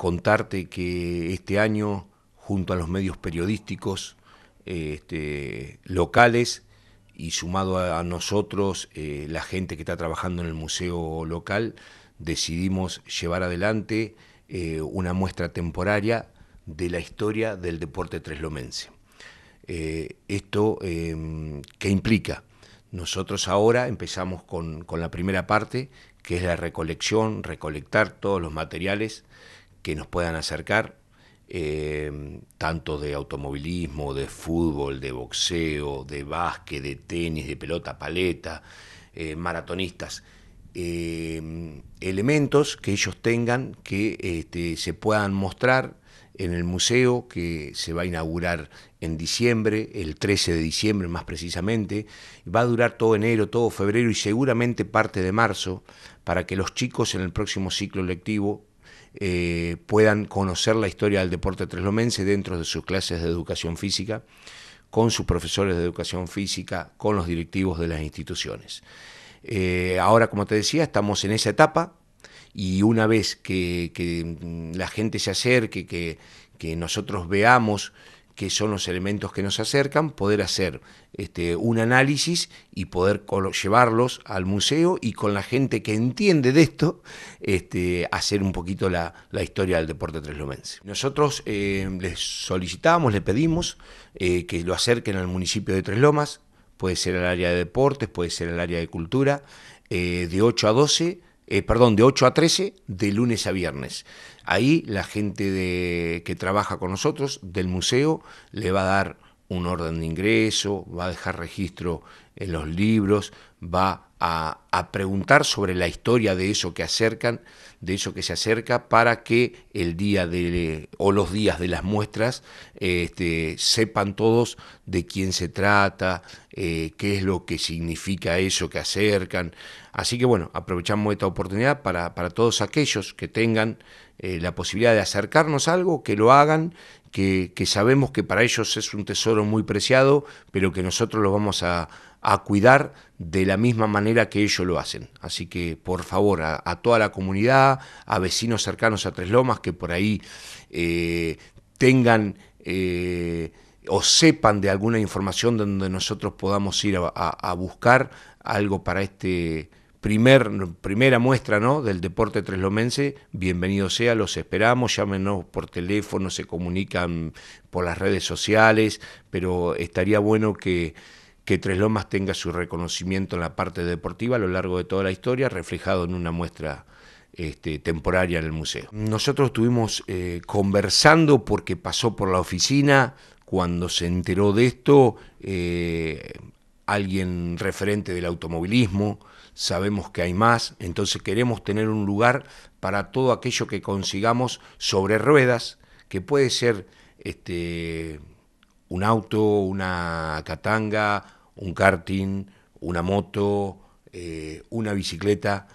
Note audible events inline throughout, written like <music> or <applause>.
contarte que este año, junto a los medios periodísticos eh, este, locales y sumado a, nosotros, eh, la gente que está trabajando en el museo local, decidimos llevar adelante eh, una muestra temporaria de la historia del deporte treslomense. ¿Esto em, qué implica? Nosotros ahora empezamos con, con la primera parte, que es la recolección, recolectar todos los materiales que nos puedan acercar, eh, tanto de automovilismo, de fútbol, de boxeo, de básquet, de tenis, de pelota, paleta, eh, maratonistas. Eh, elementos que ellos tengan que este, se puedan mostrar en el museo que se va a inaugurar en diciembre, el 13 de diciembre más precisamente, va a durar todo enero, todo febrero y seguramente parte de marzo, para que los chicos en el próximo ciclo lectivo eh, puedan conocer la historia del deporte treslomense dentro de sus clases de educación física, con sus profesores de educación física, con los directivos de las instituciones. Eh, ahora, como te decía, estamos en esa etapa y una vez que, la gente se acerque, que, que nosotros veamos que son los elementos que nos acercan, poder hacer este, un análisis y poder llevarlos al museo y con la gente que entiende de esto, este, hacer un poquito la, historia del deporte treslomense. Nosotros eh, les solicitamos, les pedimos eh, que lo acerquen al municipio de Tres Lomas, puede ser el área de deportes, puede ser el área de cultura, eh, de 8 a 12 eh, perdón, de 8 a 13, de lunes a viernes. Ahí la gente que trabaja con nosotros del museo le va a dar un orden de ingreso, va a dejar registro en los libros, va a, preguntar sobre la historia de eso que acercan, de eso que se acerca, para que el día de o los días de las muestras este, sepan todos de quién se trata, eh, qué es lo que significa eso que acercan. Así que bueno, aprovechamos esta oportunidad para, para todos aquellos que tengan eh, la posibilidad de acercarnos a algo, que lo hagan que, que, sabemos que para ellos es un tesoro muy preciado, pero que nosotros lo vamos a, a cuidar de la misma manera que ellos lo hacen. Así que, por favor, a, toda la comunidad, a vecinos cercanos a Tres Lomas que por ahí eh, tengan eh, o sepan de alguna información donde nosotros podamos ir a, buscar algo para este primer, primera muestra ¿no? del deporte treslomense, bienvenido sea, los esperamos, llámenos por teléfono, se comunican por las redes sociales, pero estaría bueno que que Tres Lomas tenga su reconocimiento en la parte deportiva a lo largo de toda la historia, reflejado en una muestra este, temporaria en el museo. Nosotros estuvimos eh, conversando porque pasó por la oficina, cuando se enteró de esto, eh, alguien referente del automovilismo, sabemos que hay más, entonces queremos tener un lugar para todo aquello que consigamos sobre ruedas, que puede ser este, un auto, una catanga, un karting, una moto, eh, una bicicleta.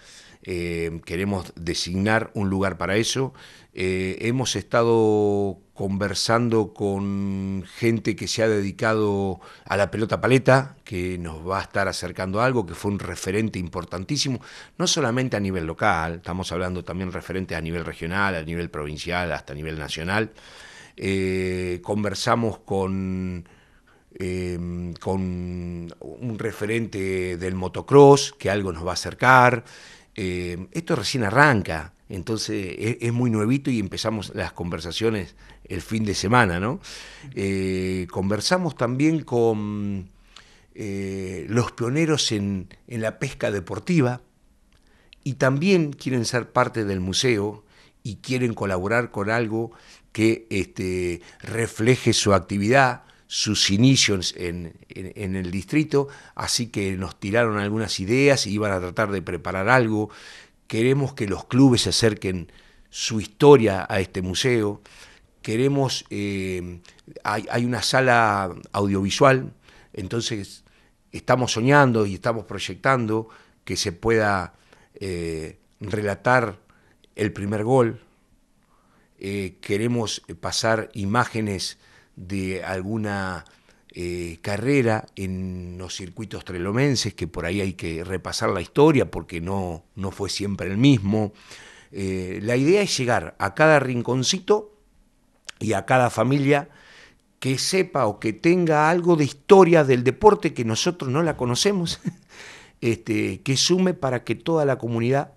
Eh, queremos designar un lugar para eso. Eh, hemos estado conversando con gente que se ha dedicado a la pelota paleta, que nos va a estar acercando a algo, que fue un referente importantísimo, no solamente a nivel local, estamos hablando también referentes a nivel regional, a nivel provincial, hasta a nivel nacional. Eh, conversamos con, em, con un referente del motocross que algo nos va a acercar. Em, esto recién arranca, entonces es, muy nuevito y empezamos las conversaciones el fin de semana, ¿no? Eh, conversamos también con eh, los pioneros en la pesca deportiva y también quieren ser parte del museo, y quieren colaborar con algo que este, refleje su actividad, sus inicios en, el distrito, así que nos tiraron algunas ideas y iban a tratar de preparar algo. Queremos que los clubes acerquen su historia a este museo. Queremos, eh, hay, una sala audiovisual, entonces estamos soñando y estamos proyectando que se pueda eh, relatar el primer gol, eh, queremos eh, pasar imágenes de alguna eh, carrera en los circuitos trelomenses, que por ahí hay que repasar la historia porque no, no fue siempre el mismo. la idea es llegar a cada rinconcito y a cada familia que sepa o que tenga algo de historia del deporte que nosotros no la conocemos, <laughs> este, que sume para que toda la comunidad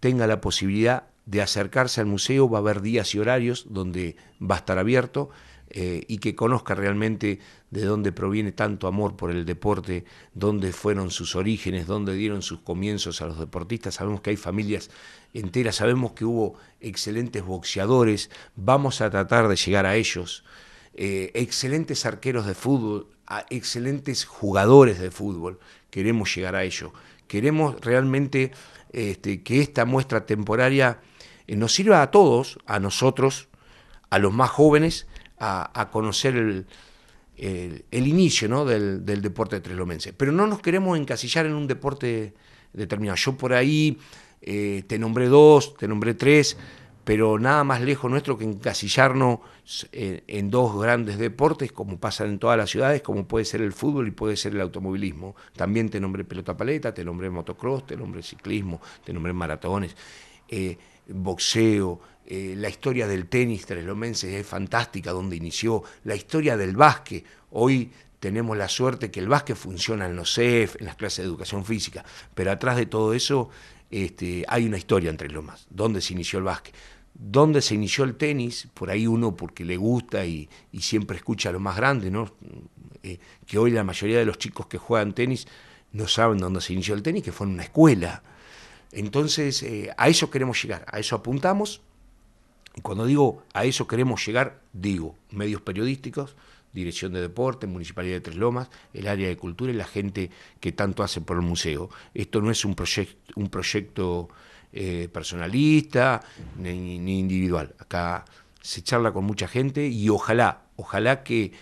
tenga la posibilidad de acercarse al museo, va a haber días y horarios donde va a estar abierto eh, y que conozca realmente de dónde proviene tanto amor por el deporte, dónde fueron sus orígenes, dónde dieron sus comienzos a los deportistas. Sabemos que hay familias enteras, sabemos que hubo excelentes boxeadores, vamos a tratar de llegar a ellos, eh, excelentes arqueros de fútbol, excelentes jugadores de fútbol, queremos llegar a ellos, Queremos realmente este, que esta muestra temporaria nos sirva a todos, a nosotros, a los más jóvenes, a, conocer el, inicio ¿no? del, del, deporte treslomense. Pero no nos queremos encasillar en un deporte determinado. Yo por ahí eh, te nombré dos, te nombré tres, pero nada más lejos nuestro que encasillarnos eh, en, dos grandes deportes, como pasan en todas las ciudades, como puede ser el fútbol y puede ser el automovilismo. También te nombré pelota paleta, te nombré motocross, te nombré ciclismo, te nombré maratones. Eh, boxeo, eh, la historia del tenis traslomense es fantástica, donde inició, la historia del básquet, hoy tenemos la suerte que el básquet funciona en los CEF, en las clases de educación física, pero atrás de todo eso este, hay una historia entre lo más, donde se inició el básquet. donde se inició el tenis, por ahí uno porque le gusta y, siempre escucha a los más grandes, ¿no? Eh, que hoy la mayoría de los chicos que juegan tenis no saben dónde se inició el tenis, que fue en una escuela. Entonces, eh, a eso queremos llegar, a eso apuntamos. Y cuando digo a eso queremos llegar, digo medios periodísticos, dirección de deporte, municipalidad de Tres Lomas, el área de cultura y la gente que tanto hace por el museo. Esto no es un, un proyecto eh, personalista ni, ni individual. Acá se charla con mucha gente y ojalá, ojalá que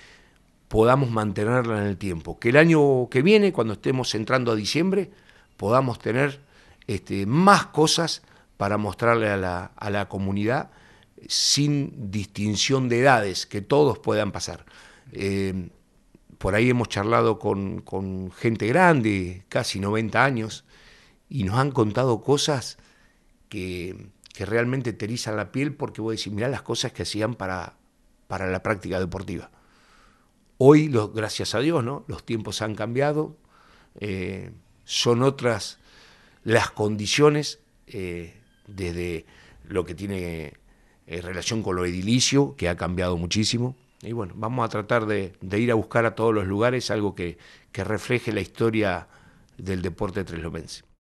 podamos mantenerla en el tiempo. Que el año que viene, cuando estemos entrando a diciembre, podamos tener este, más cosas para mostrarle a la, comunidad sin distinción de edades, que todos puedan pasar. Eh, por ahí hemos charlado con, gente grande, casi 90 años, y nos han contado cosas que, realmente te la piel porque a decir mirá las cosas que hacían para, para la práctica deportiva. Hoy, gracias a Dios, ¿no? los tiempos han cambiado, eh, son otras las condiciones eh, desde lo que tiene eh, relación con lo edilicio, que ha cambiado muchísimo. Y bueno, vamos a tratar de, ir a buscar a todos los lugares algo que, que refleje la historia del deporte treslomense.